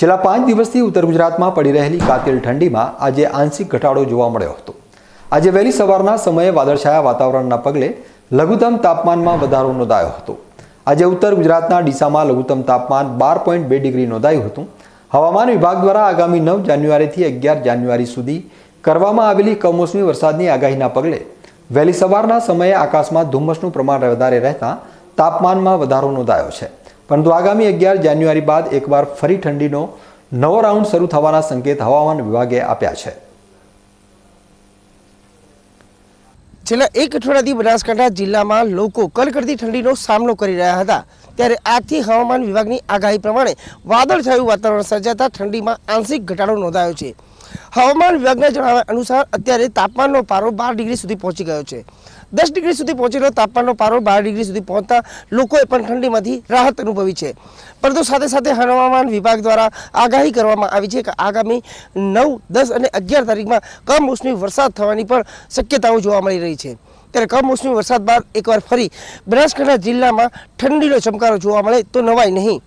છેલ્લા પાંચ દિવસથી ઉત્તર ગુજરાતમાં પડી રહેલી કાતિલ ઠંડીમાં આજે આંશિક ઘટાડો જોવા મળ્યો હતો આજે વહેલી સવારના સમયે વાદળછાયા વાતાવરણના પગલે લઘુત્તમ તાપમાનમાં વધારો નોંધાયો હતો આજે ઉત્તર ગુજરાતના ડીસામાં લઘુત્તમ તાપમાન બાર પોઈન્ટ બે ડિગ્રી નોંધાયું હતું હવામાન વિભાગ દ્વારા આગામી નવ જાન્યુઆરીથી અગિયાર જાન્યુઆરી સુધી કરવામાં આવેલી કમોસમી વરસાદની આગાહીના પગલે વહેલી સવારના સમયે આકાશમાં ધુમ્મસનું પ્રમાણ વધારે રહેતા તાપમાનમાં વધારો નોંધાયો છે પરંતુ આગામી અગિયાર જાન્યુઆરી બાદ એકવાર ફરી ઠંડીનો નવો રાઉન્ડ શરૂ થવાના સંકેત હવામાન વિભાગે આપ્યા છે છેલ્લા એક અઠવાડિયાથી બનાસકાંઠા જિલ્લામાં લોકો કડકડતી ઠંડીનો સામનો કરી રહ્યા હતા ત્યારે આજથી હવામાન વિભાગની આગાહી પ્રમાણે વાદળછાયું વાતાવરણ સર્જાતા ઠંડીમાં આંશિક ઘટાડો નોંધાયો છે હવામાન વિભાગના જણાવ્યા અનુસાર અત્યારે તાપમાનનો પારો બાર ડિગ્રી સુધી પહોંચી ગયો છે દસ ડિગ્રી સુધી પહોંચેલો તાપમાનનો પારો બાર ડિગ્રી સુધી પહોંચતા લોકોએ પણ ઠંડીમાંથી રાહત અનુભવી છે પરંતુ સાથે સાથે હવામાન વિભાગ દ્વારા આગાહી કરવામાં આવી છે કે આગામી નવ દસ અને અગિયાર તારીખમાં કમોસમી વરસાદ થવાની પણ શક્યતાઓ જોવા મળી રહી છે ત્યારે કમોસમી વરસાદ બાદ એકવાર ફરી બનાસકાંઠા જિલ્લામાં ઠંડીનો ચમકારો જોવા મળે તો નવાય નહીં